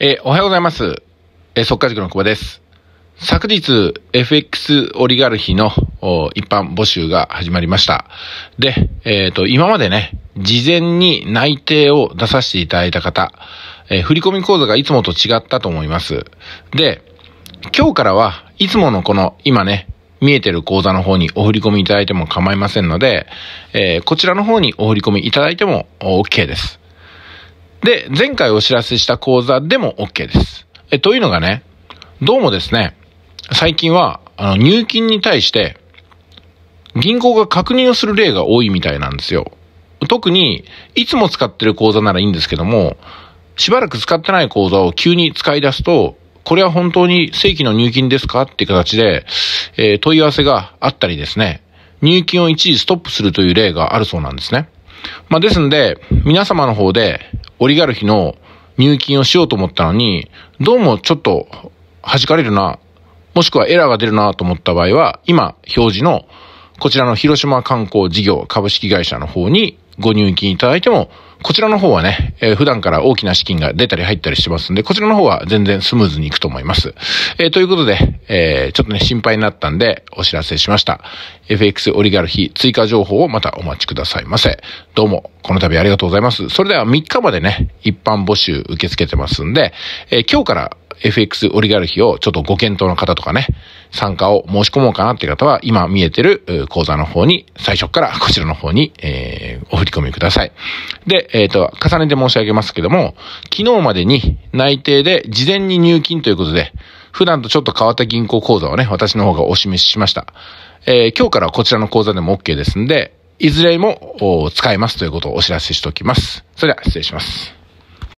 えー、おはようございます。えー、速稼塾の久保です。昨日、FX オリガルヒの一般募集が始まりました。で、えっ、ー、と、今までね、事前に内定を出させていただいた方、えー、振込口座がいつもと違ったと思います。で、今日からはいつものこの、今ね、見えてる口座の方にお振り込みいただいても構いませんので、えこちらの方にお振り込みいただいても OK です。で、前回お知らせした講座でも OK です。え、というのがね、どうもですね、最近は、あの、入金に対して、銀行が確認をする例が多いみたいなんですよ。特に、いつも使ってる口座ならいいんですけども、しばらく使ってない口座を急に使い出すと、これは本当に正規の入金ですかっていう形で、えー、問い合わせがあったりですね、入金を一時ストップするという例があるそうなんですね。まあ、ですんで、皆様の方でオリガルヒの入金をしようと思ったのに、どうもちょっと弾かれるな、もしくはエラーが出るなと思った場合は、今表示のこちらの広島観光事業株式会社の方にご入金いただいてもこちらの方はね、えー、普段から大きな資金が出たり入ったりしてますんで、こちらの方は全然スムーズにいくと思います。えー、ということで、えー、ちょっとね、心配になったんでお知らせしました。FX オリガルヒ追加情報をまたお待ちくださいませ。どうも、この度ありがとうございます。それでは3日までね、一般募集受け付けてますんで、え今日から FX オリガルヒをちょっとご検討の方とかね、参加を申し込もうかなっていう方は、今見えてる講座の方に、最初からこちらの方に、えー、お振り込みください。で、えっ、ー、と、重ねて申し上げますけども、昨日までに内定で事前に入金ということで、普段とちょっと変わった銀行口座をね、私の方がお示ししました。えー、今日からこちらの口座でも OK ですんで、いずれも使えますということをお知らせしておきます。それでは失礼します。